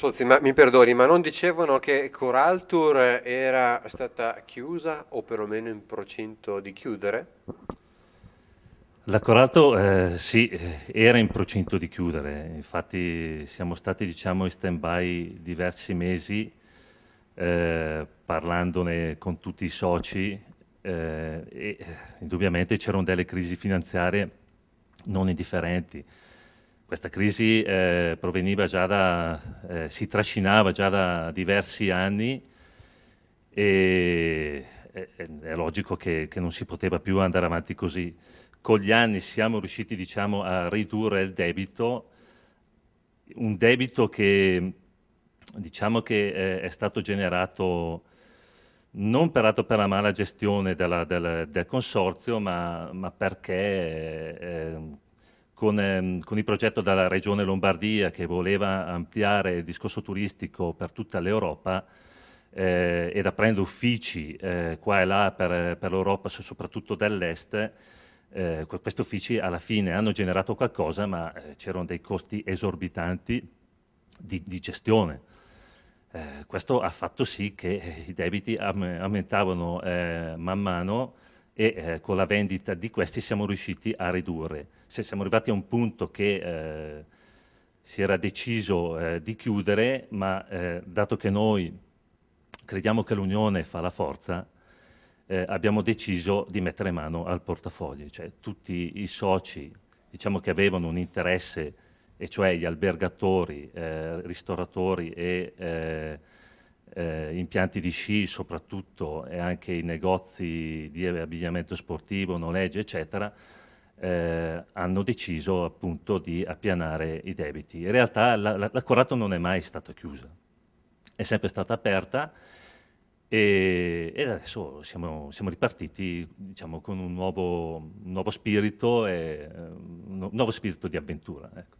Solzi, ma mi perdoni, ma non dicevano che Coraltur era stata chiusa o perlomeno in procinto di chiudere? La Coralto eh, sì, eh, era in procinto di chiudere, infatti siamo stati diciamo, in stand-by diversi mesi eh, parlandone con tutti i soci eh, e eh, indubbiamente c'erano delle crisi finanziarie non indifferenti questa crisi eh, proveniva già da, eh, si trascinava già da diversi anni e è, è logico che, che, non si poteva più andare avanti così. Con gli anni siamo riusciti diciamo, a ridurre il debito, un debito che, diciamo che è, eh, è stato generato non per per la mala gestione della, del, del, consorzio, ma, ma perché... Eh, con, ehm, con, il progetto della Regione Lombardia che voleva ampliare il discorso turistico per tutta l'Europa eh, ed aprendo uffici eh, qua e là per, per l'Europa, soprattutto dell'Est, eh, questi uffici alla fine hanno generato qualcosa ma eh, c'erano dei costi esorbitanti di, di gestione. Eh, questo ha fatto sì che eh, i debiti aumentavano man mano e eh, con la vendita di questi siamo riusciti a ridurre. Se siamo arrivati a un punto che eh, si era deciso eh, di chiudere, ma eh, dato che noi crediamo che l'unione fa la forza, eh, abbiamo deciso di mettere mano al portafoglio, cioè tutti i soci diciamo, che avevano un interesse, e cioè gli albergatori, eh, ristoratori e eh, impianti di sci soprattutto e anche i negozi di abbigliamento sportivo, noleggio eccetera, eh, hanno deciso appunto di appianare i debiti. In realtà l'accorato la, la non è mai stata chiusa, è sempre stata aperta e, e adesso siamo, siamo, ripartiti diciamo, con un nuovo, un nuovo spirito e, eh, un nuovo spirito di avventura. Ecco.